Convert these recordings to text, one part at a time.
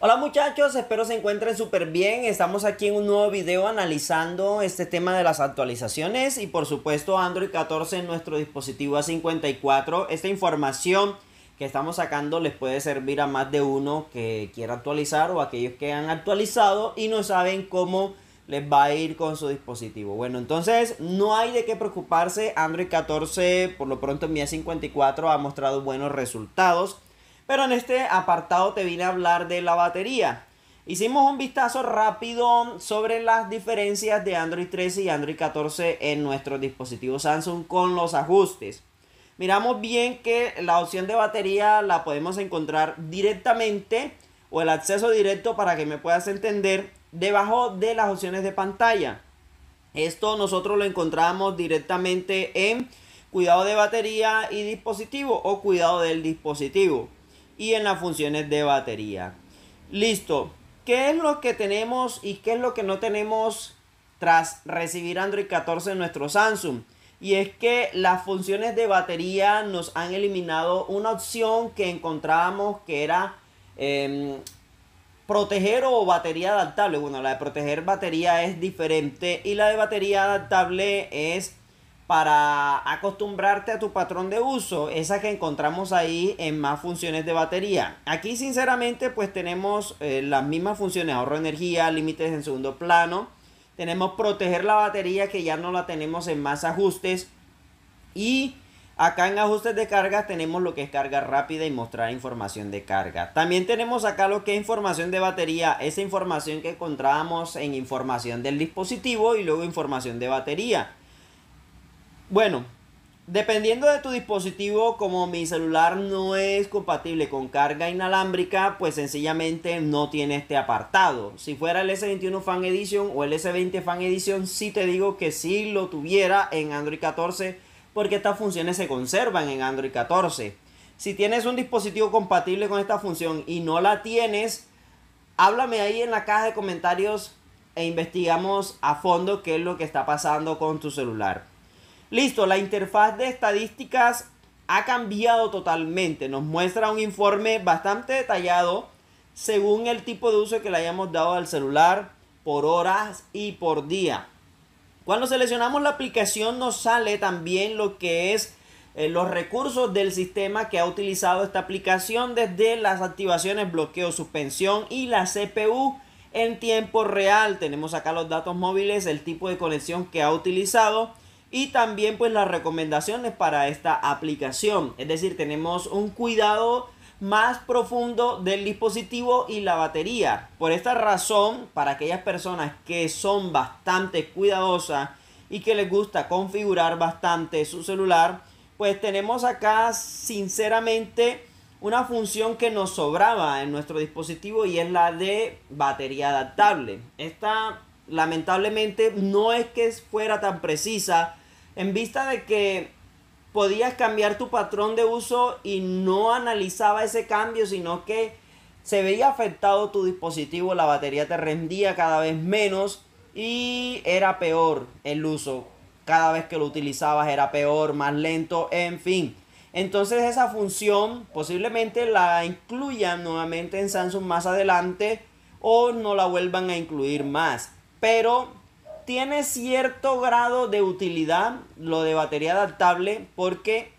Hola muchachos, espero se encuentren súper bien. Estamos aquí en un nuevo video analizando este tema de las actualizaciones y por supuesto Android 14 en nuestro dispositivo A54. Esta información que estamos sacando les puede servir a más de uno que quiera actualizar o aquellos que han actualizado y no saben cómo les va a ir con su dispositivo. Bueno, entonces no hay de qué preocuparse. Android 14 por lo pronto en mi A54 ha mostrado buenos resultados. Pero en este apartado te vine a hablar de la batería. Hicimos un vistazo rápido sobre las diferencias de Android 13 y Android 14 en nuestro dispositivo Samsung con los ajustes. Miramos bien que la opción de batería la podemos encontrar directamente o el acceso directo para que me puedas entender debajo de las opciones de pantalla. Esto nosotros lo encontramos directamente en cuidado de batería y dispositivo o cuidado del dispositivo y en las funciones de batería. Listo. ¿Qué es lo que tenemos y qué es lo que no tenemos tras recibir Android 14 en nuestro Samsung? Y es que las funciones de batería nos han eliminado una opción que encontrábamos que era em, proteger o batería adaptable. Bueno, la de proteger batería es diferente y la de batería adaptable es para acostumbrarte a tu patrón de uso, esa que encontramos ahí en más funciones de batería. Aquí sinceramente pues tenemos eh, las mismas funciones, ahorro de energía, límites en segundo plano, tenemos proteger la batería que ya no la tenemos en más ajustes y acá en ajustes de carga tenemos lo que es carga rápida y mostrar información de carga. También tenemos acá lo que es información de batería, esa información que encontrábamos en información del dispositivo y luego información de batería. Bueno, Dependiendo de tu dispositivo, como mi celular no es compatible con carga inalámbrica, pues sencillamente no tiene este apartado. Si fuera el S21 Fan Edition o el S20 Fan Edition, sí te digo que sí lo tuviera en Android 14, porque estas funciones se conservan en Android 14. Si tienes un dispositivo compatible con esta función y no la tienes, háblame ahí en la caja de comentarios e investigamos a fondo qué es lo que está pasando con tu celular. Listo, la interfaz de estadísticas ha cambiado totalmente. Nos muestra un informe bastante detallado según el tipo de uso que le hayamos dado al celular por horas y por día. Cuando seleccionamos la aplicación nos sale también lo que es eh, los recursos del sistema que ha utilizado esta aplicación desde las activaciones, bloqueo, suspensión y la CPU en tiempo real. Tenemos acá los datos móviles, el tipo de conexión que ha utilizado y también pues las recomendaciones para esta aplicación. Es decir, tenemos un cuidado más profundo del dispositivo y la batería. Por esta razón, para aquellas personas que son bastante cuidadosas y que les gusta configurar bastante su celular, pues tenemos acá sinceramente una función que nos sobraba en nuestro dispositivo y es la de batería adaptable. Esta lamentablemente no es que fuera tan precisa en vista de que podías cambiar tu patrón de uso y no analizaba ese cambio, sino que se veía afectado tu dispositivo, la batería te rendía cada vez menos y era peor el uso. Cada vez que lo utilizabas era peor, más lento, en fin. Entonces esa función posiblemente la incluyan nuevamente en Samsung más adelante o no la vuelvan a incluir más. Pero tiene cierto grado de utilidad lo de batería adaptable porque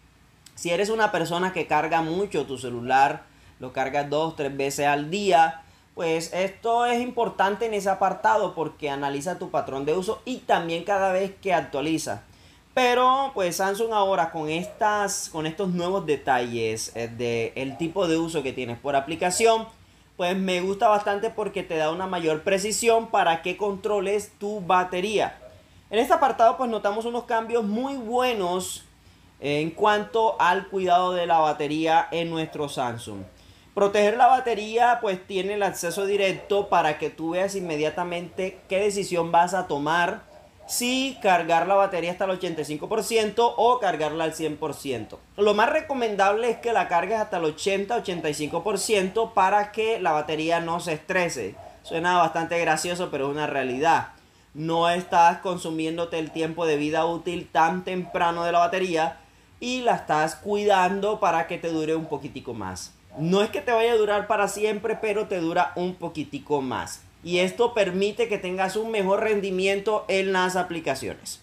si eres una persona que carga mucho tu celular, lo cargas dos, tres veces al día, pues esto es importante en ese apartado porque analiza tu patrón de uso y también cada vez que actualiza. Pero pues Samsung ahora con, estas, con estos nuevos detalles eh, del el tipo de uso que tienes por aplicación, pues me gusta bastante porque te da una mayor precisión para que controles tu batería. En este apartado pues notamos unos cambios muy buenos en cuanto al cuidado de la batería en nuestro Samsung. Proteger la batería pues tiene el acceso directo para que tú veas inmediatamente qué decisión vas a tomar si cargar la batería hasta el 85% o cargarla al 100%. Lo más recomendable es que la cargues hasta el 80-85% para que la batería no se estrese. Suena bastante gracioso, pero es una realidad. No estás consumiéndote el tiempo de vida útil tan temprano de la batería y la estás cuidando para que te dure un poquitico más. No es que te vaya a durar para siempre, pero te dura un poquitico más y esto permite que tengas un mejor rendimiento en las aplicaciones.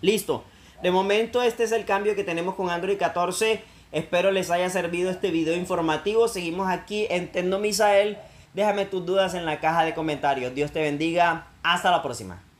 Listo. De momento este es el cambio que tenemos con Android 14. Espero les haya servido este video informativo. Seguimos aquí en misael Déjame tus dudas en la caja de comentarios. Dios te bendiga. Hasta la próxima.